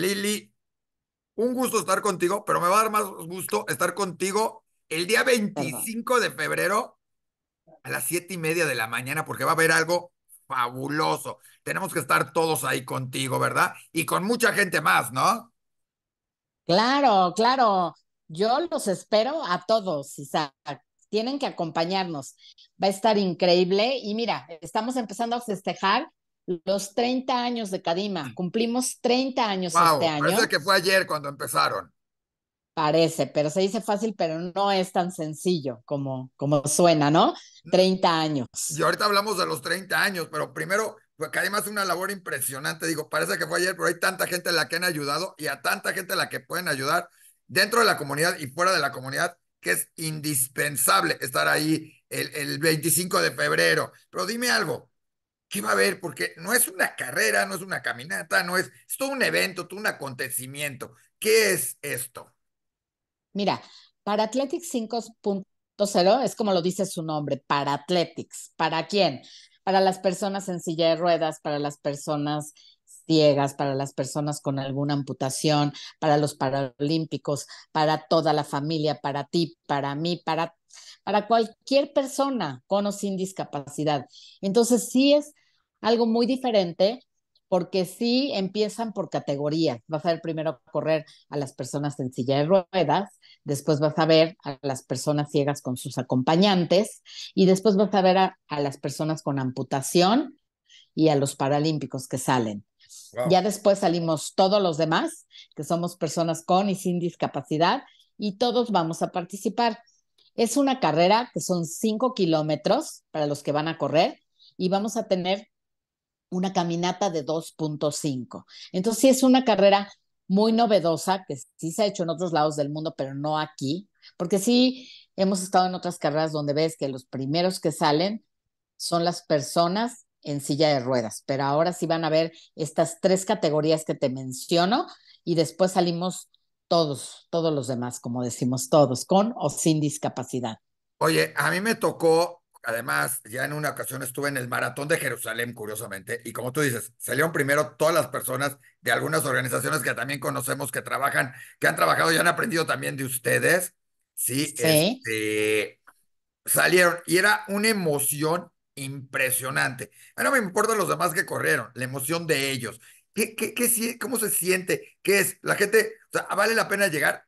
Lili, un gusto estar contigo, pero me va a dar más gusto estar contigo el día 25 de febrero a las siete y media de la mañana, porque va a haber algo fabuloso. Tenemos que estar todos ahí contigo, ¿verdad? Y con mucha gente más, ¿no? Claro, claro. Yo los espero a todos, Isaac. Tienen que acompañarnos. Va a estar increíble. Y mira, estamos empezando a festejar los 30 años de Cadima. Mm. Cumplimos 30 años este año. Parece que fue ayer cuando empezaron. Parece, pero se dice fácil, pero no es tan sencillo como, como suena, ¿no? 30 mm. años. Y ahorita hablamos de los 30 años, pero primero, pues Cadima hace una labor impresionante. Digo, parece que fue ayer, pero hay tanta gente a la que han ayudado y a tanta gente a la que pueden ayudar dentro de la comunidad y fuera de la comunidad, que es indispensable estar ahí el 25 de febrero. Pero dime algo, ¿qué va a haber? Porque no es una carrera, no es una caminata, no es, es todo un evento, todo un acontecimiento. ¿Qué es esto? Mira, para Athletics 5.0 es como lo dice su nombre, para Athletics. ¿Para quién? Para las personas en silla de ruedas, para las personas ciegas, para las personas con alguna amputación, para los paralímpicos, para toda la familia, para ti, para mí, para, para cualquier persona con o sin discapacidad. Entonces, sí es algo muy diferente, porque sí empiezan por categoría. Vas a ver primero correr a las personas en silla de ruedas, después vas a ver a las personas ciegas con sus acompañantes y después vas a ver a, las personas con amputación y a los paralímpicos que salen. Ya después salimos todos los demás, que somos personas con y sin discapacidad, y todos vamos a participar. Es una carrera que son cinco kilómetros para los que van a correr y vamos a tener una caminata de 2.5. Entonces, sí es una carrera muy novedosa, que sí se ha hecho en otros lados del mundo, pero no aquí, porque sí hemos estado en otras carreras donde ves que los primeros que salen son las personas en silla de ruedas, pero ahora sí van a ver estas tres categorías que te menciono y después salimos todos, todos los demás, como decimos todos, con o sin discapacidad. Oye, a mí me tocó Además, ya en una ocasión estuve en el maratón de Jerusalén, curiosamente, y como tú dices, salieron primero todas las personas de algunas organizaciones que también conocemos, que trabajan, que han trabajado y han aprendido también de ustedes. Sí, este, salieron y era una emoción impresionante. Ah, no me importa los demás que corrieron, la emoción de ellos. ¿Qué, qué, qué, ¿Cómo se siente? ¿Qué es? La gente, sea, vale la pena llegar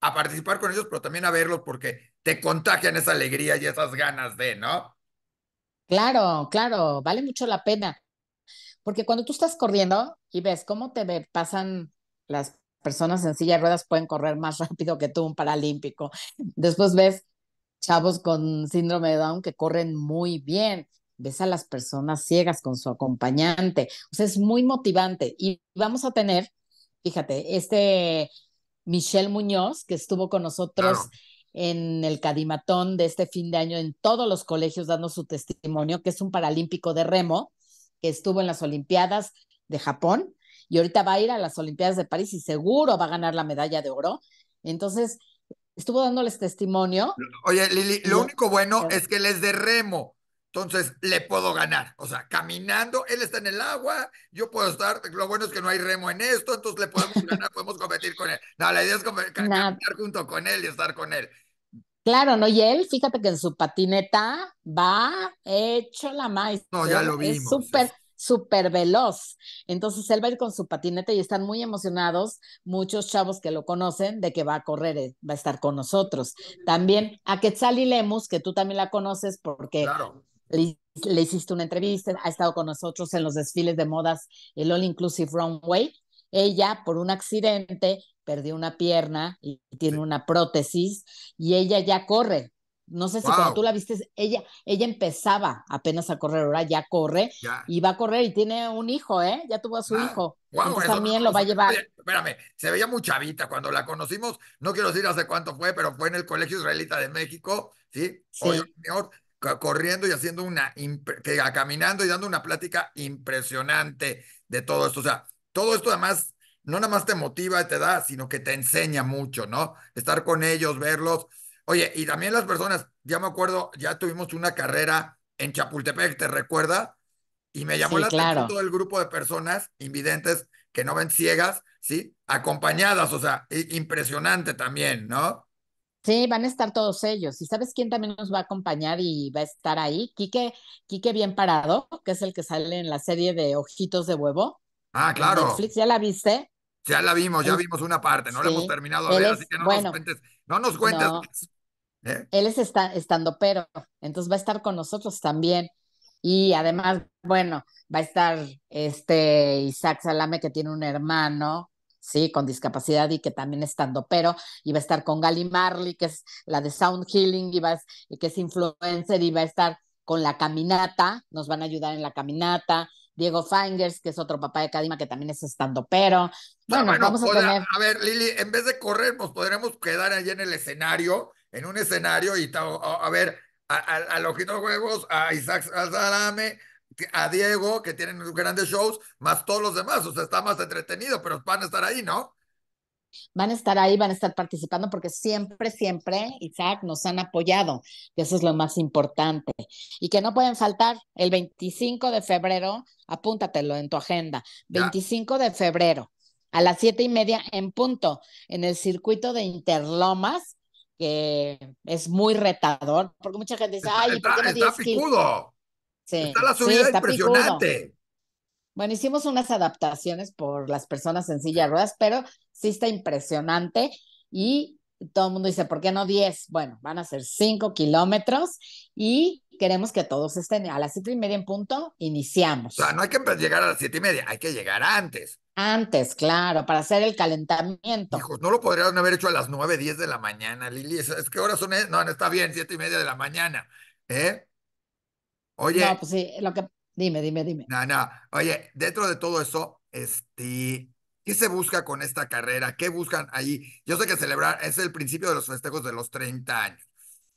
a participar con ellos, pero también a verlos porque te contagian esa alegría y esas ganas de, ¿no? Claro, claro, vale mucho la pena. Porque cuando tú estás corriendo y ves cómo te pasan las personas en silla de ruedas pueden correr más rápido que tú un paralímpico. Después ves chavos con síndrome de Down que corren muy bien. Ves a las personas ciegas con su acompañante. O sea, es muy motivante. Y vamos a tener, fíjate, este Michelle Muñoz, que estuvo con nosotros en el Cadimatón de este fin de año en todos los colegios dando su testimonio, que es un paralímpico de remo, que estuvo en las Olimpiadas de Japón y ahorita va a ir a las Olimpiadas de París y seguro va a ganar la medalla de oro. Entonces, estuvo dándoles testimonio. Oye, Lili, lo único bueno es que les de remo. Entonces le puedo ganar. O sea, caminando, él está en el agua, yo puedo estar. Lo bueno es que no hay remo en esto, entonces le podemos ganar, podemos competir con él. No, la idea es caminar junto con él y estar con él. Claro, ¿no? Y él, fíjate que en su patineta va hecho la maestra. No, ya lo vimos. Es súper, súper veloz. Entonces él va a ir con su patineta y están muy emocionados muchos chavos que lo conocen de que va a correr, eh, va a estar con nosotros. También a Quetzal y Lemus, que tú también la conoces porque claro le, hiciste una entrevista, ha estado con nosotros en los desfiles de modas, el All Inclusive Runway. Ella, por un accidente, perdió una pierna y tiene una prótesis y ella ya corre. No sé si cuando tú la viste, ella, ella empezaba apenas a correr, ahora ya corre y va a correr y tiene un hijo, ¿eh? Ya tuvo a su ah, hijo. también lo va a llevar. espérame, se veía muy chavita cuando la conocimos, no quiero decir hace cuánto fue, pero fue en el Colegio Israelita de México, ¿sí? sí. señor, corriendo y haciendo una, caminando y dando una plática impresionante de todo esto. O sea, todo esto además no nada más te motiva y te da, sino que te enseña mucho, ¿no? Estar con ellos, verlos. Oye, y también las personas, ya me acuerdo, ya tuvimos una carrera en Chapultepec, ¿te recuerda? Y me llamó la atención todo el grupo de personas invidentes que no ven ciegas, ¿sí? Acompañadas, o sea, impresionante también, ¿no? Sí, van a estar todos ellos. ¿Y sabes quién también nos va a acompañar y va a estar ahí? Quique, Quique Bien Parado, que es el que sale en la serie de Ojitos de Huevo. Ah, claro. Netflix, ¿ya la viste? Ya la vimos, ya vimos una parte, no la hemos terminado de ver, así que no nos cuentes. No nos cuentes. ¿eh? Él es estando pero, entonces va a estar con nosotros también. Y además, bueno, va a estar este Isaac Salame, que tiene un hermano, sí, con discapacidad y que también estando pero, iba a estar con Gali Marley, que es la de Sound Healing, y, a, que es influencer, y va a estar con la caminata, nos van a ayudar en la caminata, Diego Fingers, que es otro papá de Cadima, que también es estando pero. Bueno, vamos a A ver, Lili, en vez de correr, nos podremos quedar allí en el escenario, en un escenario, y a, ver, a, los juegos, a Isaac Azarame, a Diego, que tienen grandes shows, más todos los demás, o sea, está más entretenido, pero van a estar ahí, ¿no? Van a estar ahí, van a estar participando porque siempre, siempre, Isaac, nos han apoyado, y eso es lo más importante. Y que no pueden faltar el 25 de febrero, apúntatelo en tu agenda, 25 de febrero, a las siete y media en punto, en el circuito de Interlomas, que es muy retador, porque mucha gente dice, ay, qué está la subida impresionante. Bueno, hicimos unas adaptaciones por las personas en silla de ruedas, pero sí está impresionante y todo el mundo dice, ¿por qué no 10? Bueno, van a ser 5 kilómetros y queremos que todos estén a las siete y media en punto, iniciamos. O sea, no hay que llegar a las siete y media, hay que llegar antes. Antes, claro, para hacer el calentamiento. no lo podrían haber hecho a las nueve, diez de la mañana, Lili. ¿Es que horas son? No, no está bien, siete y media de la mañana. ¿Eh? Oye. No, pues sí, lo que. Dime, dime, dime. No, no. Oye, dentro de todo eso, este. ¿Qué se busca con esta carrera? ¿Qué buscan ahí? Yo sé que celebrar es el principio de los festejos de los 30 años,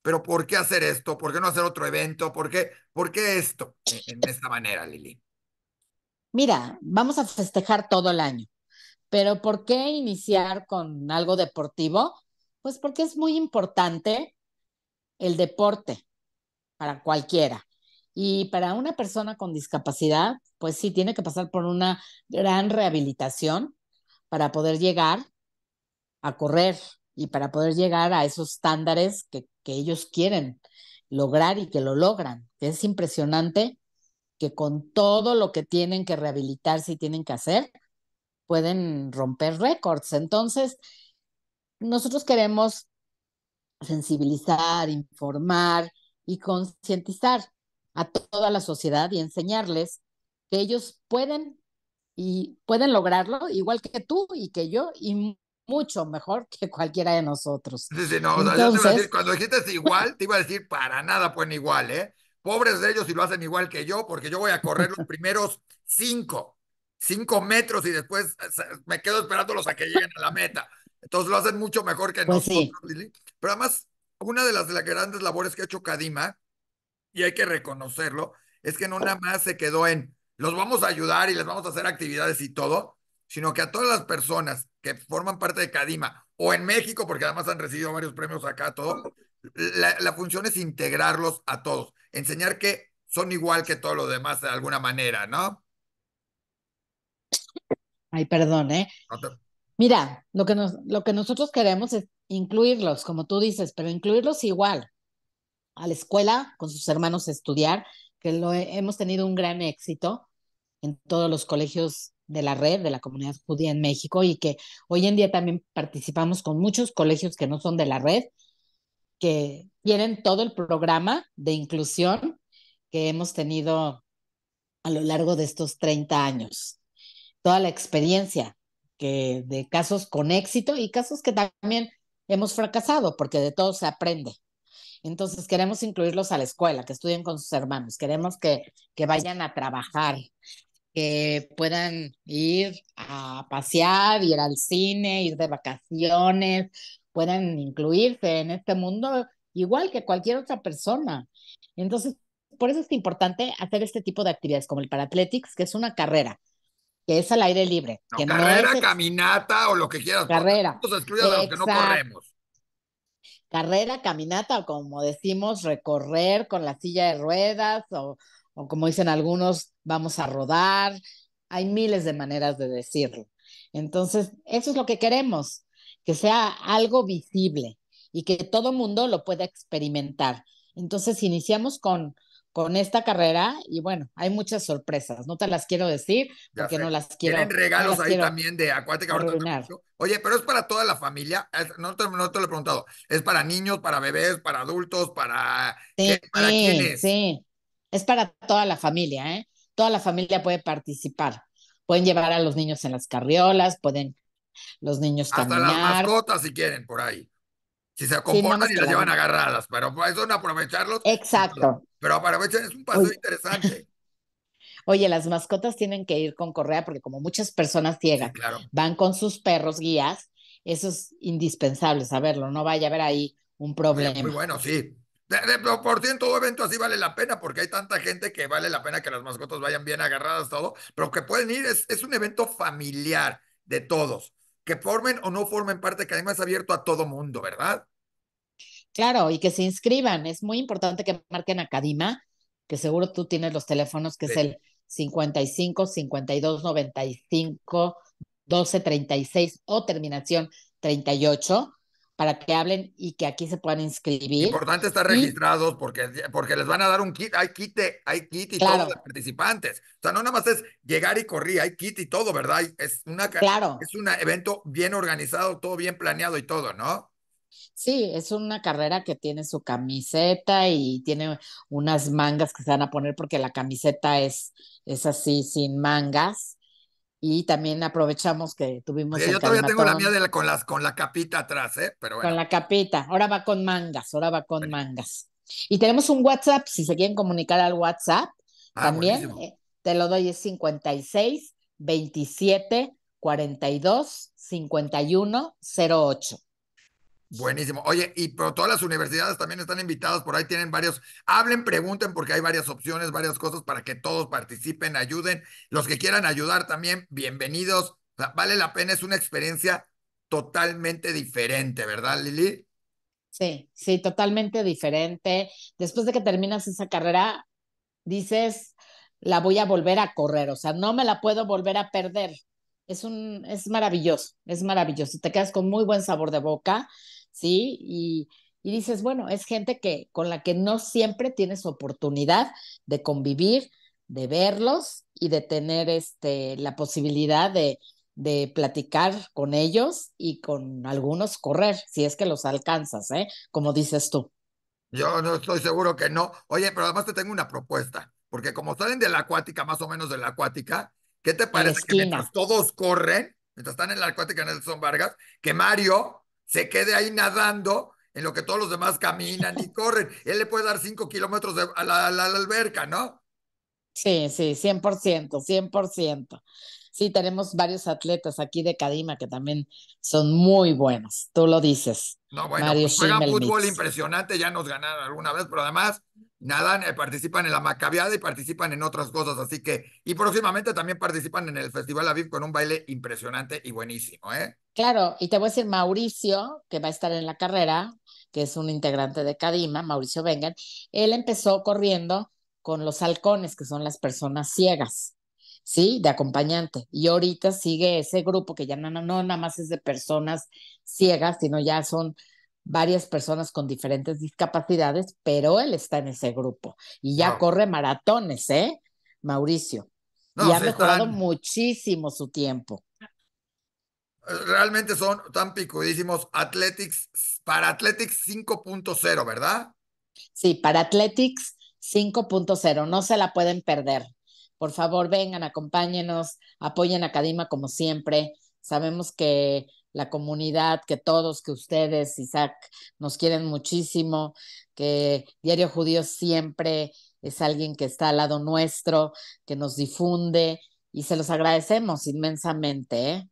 pero ¿por qué hacer esto? ¿Por qué no hacer otro evento? ¿Por qué, ¿Por qué esto? E, en, esta manera, Lili. Mira, vamos a festejar todo el año, pero ¿por qué iniciar con algo deportivo? Pues porque es muy importante el deporte para cualquiera. Y para una persona con discapacidad, pues sí, tiene que pasar por una gran rehabilitación para poder llegar a correr y para poder llegar a esos estándares que, que ellos quieren lograr y que lo logran. Es impresionante que con todo lo que tienen que rehabilitarse y tienen que hacer, pueden romper récords. Entonces, nosotros queremos sensibilizar, informar y concientizar a toda la sociedad y enseñarles que ellos pueden y pueden lograrlo igual que tú y que yo y mucho mejor que cualquiera de nosotros. Sí, no, yo te a decir, cuando dijiste igual, te iba a decir, para nada pueden igual, ¿eh? Pobres de ellos si lo hacen igual que yo, porque yo voy a correr los primeros cinco, cinco metros y después me quedo esperándolos a que lleguen a la meta. Entonces lo hacen mucho mejor que pues nosotros, Lili. Pero además, una de las, de las grandes labores que ha hecho Kadima y hay que reconocerlo, es que no nada oh. más se quedó en los vamos a ayudar y les vamos a hacer actividades y todo, sino que a todas las personas que forman parte de Cadima o en México, porque además han recibido varios premios acá, todo, la, la función es integrarlos a todos, enseñar que son igual que todos los demás de alguna manera, ¿no? Ay, perdón, ¿eh? Mira, lo que, nos, lo que nosotros queremos es incluirlos, como tú dices, pero incluirlos igual a la escuela con sus hermanos a estudiar, que lo hemos tenido un gran éxito en todos los colegios de la red de la comunidad judía en México y que hoy en día también participamos con muchos colegios que no son de la red, que tienen todo el programa de inclusión que hemos tenido a lo largo de estos 30 años. Toda la experiencia que, de casos con éxito y casos que también hemos fracasado, porque de todo se aprende. Entonces queremos incluirlos a la escuela, que estudien con sus hermanos, queremos que, que vayan a trabajar, que puedan ir a pasear, ir al cine, ir de vacaciones, puedan incluirse en este mundo igual que cualquier otra persona. Entonces, por eso es importante hacer este tipo de actividades como el Paratletics, que es una carrera, que es al aire libre. que carrera, no es... caminata o lo que quieras. Carrera. Nosotros a que no corremos carrera, caminata, o como decimos, recorrer con la silla de ruedas, o, o como dicen algunos, vamos a rodar. Hay miles de maneras de decirlo. Entonces, eso es lo que queremos, que sea algo visible y que todo mundo lo pueda experimentar. Entonces, iniciamos con, con esta carrera y bueno, hay muchas sorpresas, no te las quiero decir porque no las quiero. Tienen regalos ahí también de acuática? Oye, pero es para toda la familia, no te, te, lo he preguntado, es para niños, para bebés, para adultos, para, sí, sí, es? Sí, es para toda la familia, ¿eh? Toda la familia puede participar. Pueden llevar a los niños en las carriolas, pueden los niños caminar. Hasta las mascotas si quieren por ahí. Si se acomodan y las llevan agarradas, pero eso pues, no aprovecharlos. Exacto pero para es un paseo interesante. Oye, las mascotas tienen que ir con correa porque como muchas personas ciegas van con sus perros guías, eso es indispensable saberlo, no vaya a haber ahí un problema. Muy bueno, sí. por cierto, todo evento así vale la pena porque hay tanta gente que vale la pena que las mascotas vayan bien agarradas, todo, pero que pueden ir, es, es un evento familiar de todos, que formen o no formen parte, que además es abierto a todo mundo, ¿verdad? Claro, y que se inscriban. Es muy importante que marquen a que seguro tú tienes los teléfonos, que es el 55 52 95 12 o terminación 38 para que hablen y que aquí se puedan inscribir. Importante estar registrados porque, porque les van a dar un kit, hay kit, hay kit y todo todos los participantes. O sea, no nada más es llegar y correr, hay kit y todo, ¿verdad? Es una claro. es un evento bien organizado, todo bien planeado y todo, ¿no? Sí, es una carrera que tiene su camiseta y tiene unas mangas que se van a poner porque la camiseta es, es así, sin mangas. Y también aprovechamos que tuvimos. Eh, yo todavía tengo la mía de con, las, con la capita atrás, ¿eh? Pero Con la capita. Ahora va con mangas, ahora va con mangas. Y tenemos un WhatsApp, si se quieren comunicar al WhatsApp, ah, también eh, te lo doy, es 56 27 42 51 08. Buenísimo. Oye, y pero todas las universidades también están invitadas, por ahí tienen varios. Hablen, pregunten, porque hay varias opciones, varias cosas para que todos participen, ayuden. Los que quieran ayudar también, bienvenidos. vale la pena, es una experiencia totalmente diferente, ¿verdad, Lili? Sí, sí, totalmente diferente. Después de que terminas esa carrera, dices, la voy a volver a correr, o sea, no me la puedo volver a perder. Es un, es maravilloso, es maravilloso. Te quedas con muy buen sabor de boca ¿sí? Y, dices, bueno, es gente que, con la que no siempre tienes oportunidad de convivir, de verlos y de tener este, la posibilidad de, de platicar con ellos y con algunos correr, si es que los alcanzas, ¿eh? Como dices tú. Yo no estoy seguro que no. Oye, pero además te tengo una propuesta, porque como salen de la acuática, más o menos de la acuática, ¿qué te parece que todos corren, mientras están en la acuática en Nelson Vargas, que Mario se quede ahí nadando en lo que todos los demás caminan y corren. Él le puede dar cinco kilómetros a, la, alberca, ¿no? Sí, sí, 100%, 100%. Sí, tenemos varios atletas aquí de Cadima que también son muy buenos, tú lo dices. No, bueno, pues juegan fútbol impresionante, ya nos ganaron alguna vez, pero además nadan, eh, participan en la macabeada y participan en otras cosas, así que, y próximamente también participan en el Festival Aviv con un baile impresionante y buenísimo, ¿eh? Claro, y te voy a decir, Mauricio, que va a estar en la carrera, que es un integrante de Kadima, Mauricio Vengan, él empezó corriendo con los halcones, que son las personas ciegas, ¿sí? De acompañante. Y ahorita sigue ese grupo que ya no, no, no nada más es de personas ciegas, sino ya son varias personas con diferentes discapacidades, pero él está en ese grupo y ya corre maratones, ¿eh? Mauricio. y ha mejorado muchísimo su tiempo. Realmente son tan picudísimos Athletics, para Athletics 5.0, ¿verdad? Sí, para Athletics 5.0, no se la pueden perder. Por favor, vengan, acompáñenos, apoyen a Kadima como siempre. Sabemos que la comunidad, que todos, que ustedes, Isaac, nos quieren muchísimo, que Diario Judío siempre es alguien que está al lado nuestro, que nos difunde y se los agradecemos inmensamente. ¿eh?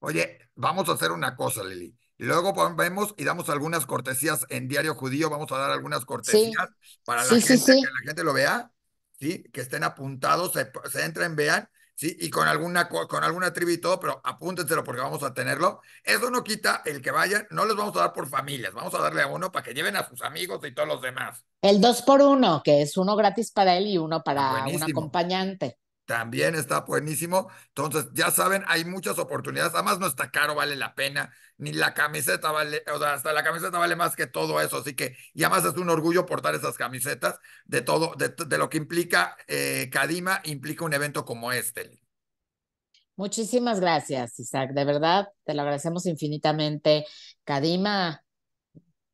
Oye, vamos a hacer una cosa, Lili. Luego vemos y damos algunas cortesías en Diario Judío, vamos a dar algunas cortesías para que la gente lo vea, ¿sí? que estén apuntados, se, se entren, vean ¿sí? y con alguna, con alguna tribu y todo, pero apúntenselo porque vamos a tenerlo. Eso no quita el que vayan, no les vamos a dar por familias, vamos a darle a uno para que lleven a sus amigos y todos los demás. El dos por uno, que es uno gratis para él y uno ah, para un acompañante. También está buenísimo. Entonces, ya saben, hay muchas oportunidades. Además, no está caro, vale la pena. Ni la camiseta vale, o sea, hasta la camiseta vale más que todo eso. Así que, y además es un orgullo portar esas camisetas de todo, de, lo que implica eh, Kadima, Cadima, implica un evento como este. Muchísimas gracias, Isaac. De verdad, te lo agradecemos infinitamente. Kadima,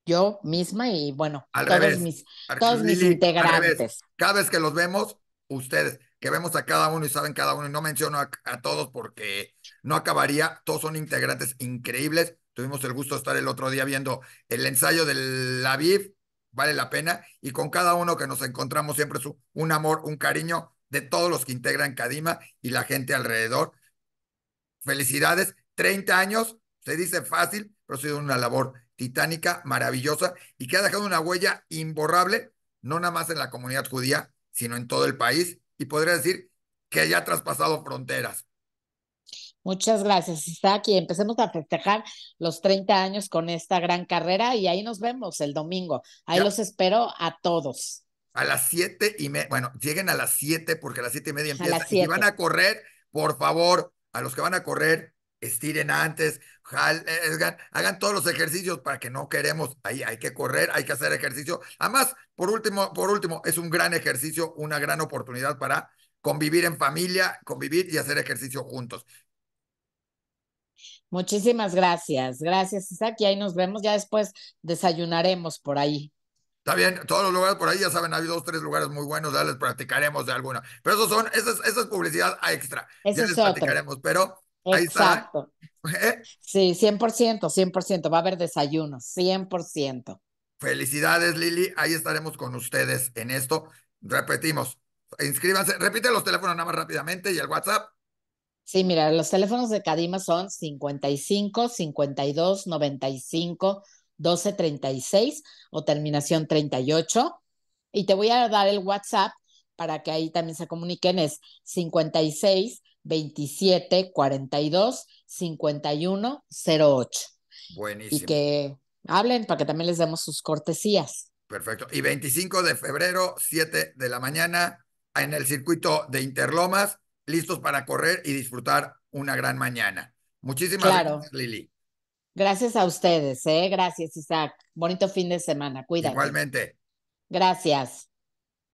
yo misma y bueno, todos, mis, todos mis integrantes. Cada vez que los vemos, ustedes que vemos a cada uno y saben cada uno, y no menciono a, todos porque no acabaría, todos son integrantes increíbles. Tuvimos el gusto de estar el otro día viendo el ensayo de la VIF, vale la pena, y con cada uno que nos encontramos siempre es un amor, un cariño de todos los que integran Kadima y la gente alrededor. Felicidades, 30 años, se dice fácil, pero ha sido una labor titánica, maravillosa y que ha dejado una huella imborrable, no nada más en la comunidad judía, sino en todo el país y podría decir que ya ha traspasado fronteras. Muchas gracias, Está aquí. empecemos a festejar los 30 años con esta gran carrera y ahí nos vemos el domingo. Ahí los espero a todos. A las siete y media, bueno, lleguen a las siete porque a las siete y media empieza. Y van a correr, por favor, a los que van a correr, estiren antes, eh, hagan, todos los ejercicios para que no queremos, ahí hay que correr, hay que hacer ejercicio. Además, por último, por último, es un gran ejercicio, una gran oportunidad para convivir en familia, convivir y hacer ejercicio juntos. Muchísimas gracias, gracias Isaac, y ahí nos vemos, ya después desayunaremos por ahí. Está bien, todos los lugares por ahí, ya saben, hay dos, tres lugares muy buenos, ya les practicaremos de alguna. Pero eso son, esas es, publicidad extra, Eso ya les platicaremos, pero Exacto. ¿Eh? Sí, 100%, 100%. Va a haber desayuno, 100%. Felicidades, Lili. Ahí estaremos con ustedes en esto. Repetimos, inscríbanse. Repite los teléfonos nada más rápidamente y el WhatsApp. Sí, mira, los teléfonos de Cadima son 55 52 95 12 36 o terminación 38. Y te voy a dar el WhatsApp para que ahí también se comuniquen. Es 56 27 42 51 Buenísimo. Y que hablen para que también les demos sus cortesías. Perfecto. Y 25 de febrero, 7 de la mañana, en el circuito de Interlomas, listos para correr y disfrutar una gran mañana. Muchísimas gracias, Lili. Gracias a ustedes, ¿eh? Gracias, Isaac. Bonito fin de semana. Cuídate. Igualmente. Gracias.